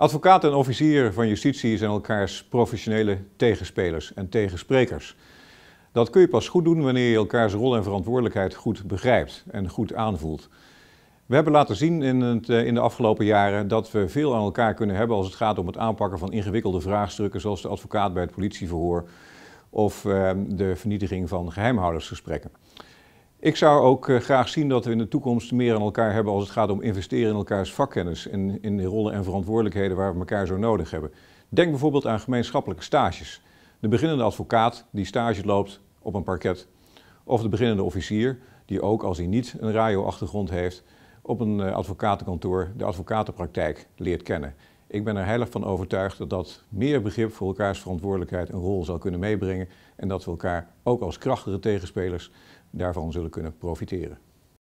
Advocaat en officier van justitie zijn elkaars professionele tegenspelers en tegensprekers. Dat kun je pas goed doen wanneer je elkaars rol en verantwoordelijkheid goed begrijpt en goed aanvoelt. We hebben laten zien in, het, eh, in, de afgelopen jaren dat we veel aan elkaar kunnen hebben als het gaat om het aanpakken van ingewikkelde vraagstukken zoals de advocaat bij het politieverhoor of ehm, de vernietiging van geheimhoudersgesprekken. Ik zou ook eh, graag zien dat we in de toekomst meer aan elkaar hebben als het gaat om investeren in elkaars vakkennis en in de rollen en verantwoordelijkheden waar we elkaar zo nodig hebben. Denk bijvoorbeeld aan gemeenschappelijke stages. De beginnende advocaat die stage loopt op een parket. Of de beginnende officier die ook als hij niet een radioachtergrond achtergrond heeft op een eh, advocatenkantoor de advocatenpraktijk leert kennen. Ik ben er heilig van overtuigd dat dat meer begrip voor elkaars verantwoordelijkheid een rol zal kunnen meebrengen. En dat we elkaar ook als krachtige tegenspelers daarvan zullen kunnen profiteren.